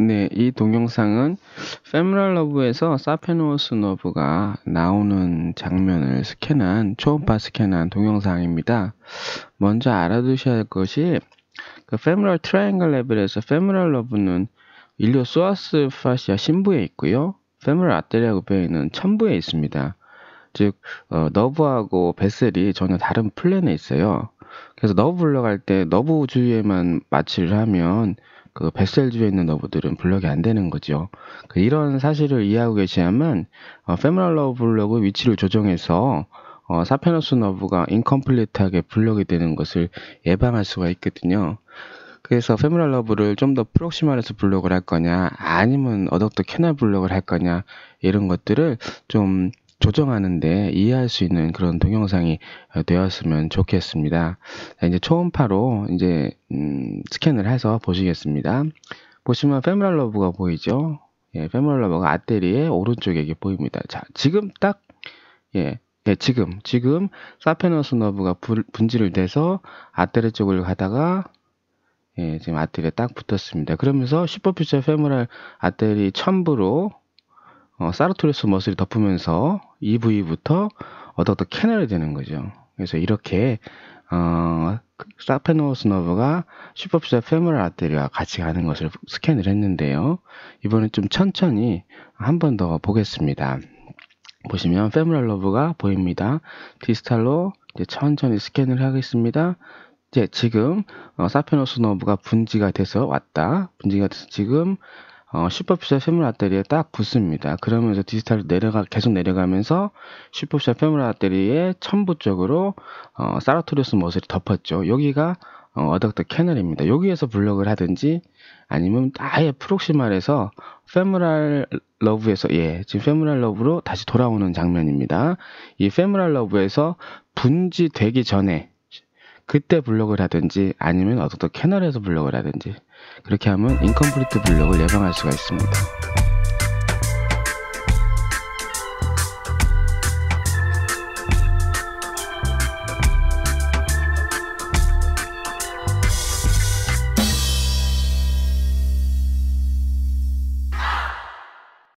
네, 이 동영상은 페미럴 러브에서 사페노스노브가 나오는 장면을 스캔한 초음파 스캔한 동영상입니다. 먼저 알아두셔야 할 것이 그 페미럴 트라이앵글 레벨에서 페미럴 러브는 인류 소아스 파시아 신부에 있고요. 페미럴 아테리아고 베이는 천부에 있습니다. 즉 어, 너브하고 베셀이 전혀 다른 플랜에 있어요. 그래서 너브 불러갈 때 너브 주위에만 마취를 하면 그 베셀주에 있는 너브들은 블럭이 안 되는 거죠. 그 이런 사실을 이해하고 계시야만 어, 페모럴 너브 블럭의 위치를 조정해서 어, 사페너스 너브가 인컴플리트하게 블럭이 되는 것을 예방할 수가 있거든요. 그래서 페모럴 너브를 좀 더 프록시멀에서 블록을 할 거냐 아니면 어덕트 캐널 블록을 할 거냐 이런 것들을 좀 조정하는데 이해할 수 있는 그런 동영상이 어, 되었으면 좋겠습니다. 이제 초음파로 이제 음, 스캔을 해서 보시겠습니다. 보시면 페무랄 러브가 보이죠? 예, 페무랄 러브가 아테리의 오른쪽에 게 보입니다. 자, 지금 딱 예, 예, 지금 지금 사페너스 너브가 분질을 돼서 아테리 쪽을 가다가 예, 지금 아테리에 딱 붙었습니다. 그러면서 슈퍼퓨처 페무랄 아테리 첨부로 어, 사르토리스 머슬이 덮으면서 2부이부터 얻어도 캐널이 되는 거죠. 그래서 이렇게 어, 사페노스노브가 슈퍼피자 페모랄 아테리와 같이 가는 것을 스캔을 했는데요. 이번엔 좀 천천히 한 번 더 보겠습니다. 보시면 페모랄 노브가 보입니다. 디스탈로 천천히 스캔을 하겠습니다. 이제 지금 어, 사페노스노브가 분지가 돼서 왔다. 분지가 돼서 지금 어, 슈퍼피셜 페물 아테리에 딱 붙습니다. 그러면서 디지털 내려가 계속 내려가면서 슈퍼피셜 페물 아테리에천부 쪽으로 어, 사라토리우스 머슬이 덮었죠. 여기가 어, 어덕터 캐널입니다. 여기에서 블럭을 하든지 아니면 아예 프록시말에서 페무랄 러브에서 예 지금 페무랄 러브로 다시 돌아오는 장면입니다. 이 페무랄 러브에서 분지되기 전에 그때 블록을 하든지 아니면 어떤 캐널에서 블록을 하든지 그렇게 하면 인컴플리트 블록을 예방할 수가 있습니다.